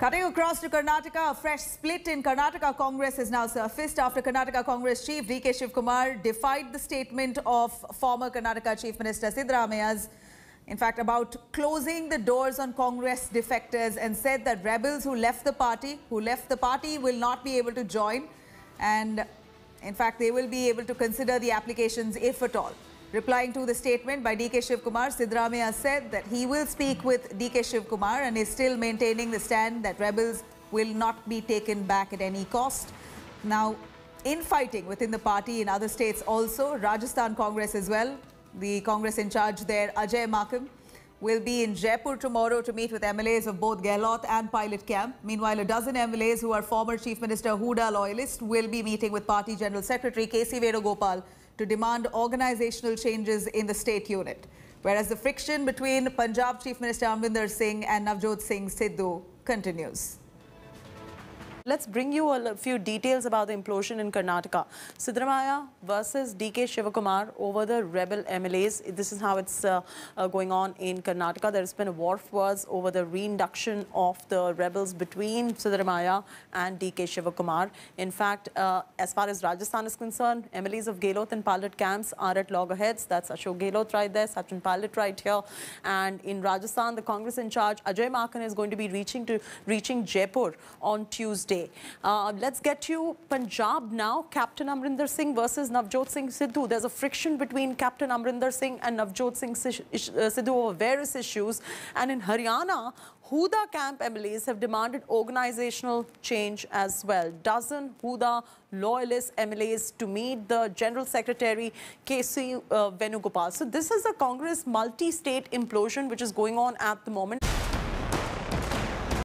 Cutting across to Karnataka, a fresh split in Karnataka Congress has now surfaced after Karnataka Congress chief D.K. Shivkumar defied the statement of former Karnataka Chief Minister Siddharamaya's, in fact, about closing the doors on Congress defectors and said that rebels who left the party, who left the party will not be able to join and in fact, they will be able to consider the applications if at all. Replying to the statement by D.K. Shivkumar, Sidramaya said that he will speak with D.K. Shivkumar and is still maintaining the stand that rebels will not be taken back at any cost. Now, infighting within the party in other states also, Rajasthan Congress as well. The Congress in charge there, Ajay Makham, will be in Jaipur tomorrow to meet with MLAs of both Gehlot and Pilot Camp. Meanwhile, a dozen MLAs who are former Chief Minister Huda loyalists will be meeting with Party General Secretary K.C. Gopal to demand organizational changes in the state unit. Whereas the friction between Punjab Chief Minister Amrinder Singh and Navjot Singh Sidhu continues let's bring you a few details about the implosion in Karnataka. Sidramaya versus DK Shivakumar over the rebel MLAs. This is how it's uh, uh, going on in Karnataka. There's been a war words over the reinduction of the rebels between Sidramaya and DK Shivakumar. In fact, uh, as far as Rajasthan is concerned, MLAs of Gelot and Pilot camps are at loggerheads. That's Ashok Gelot right there, Sachin Pilot right here. And in Rajasthan, the Congress in charge, Ajay Makan is going to be reaching to reaching Jaipur on Tuesday today. Uh, let's get you Punjab now. Captain Amrinder Singh versus Navjot Singh Sidhu. There's a friction between Captain Amrinder Singh and Navjot Singh uh, Sidhu over various issues. And in Haryana, Huda camp MLAs have demanded organizational change as well. Dozen Huda loyalist MLAs to meet the General Secretary KC uh, Venugopal. So this is a Congress multi-state implosion which is going on at the moment.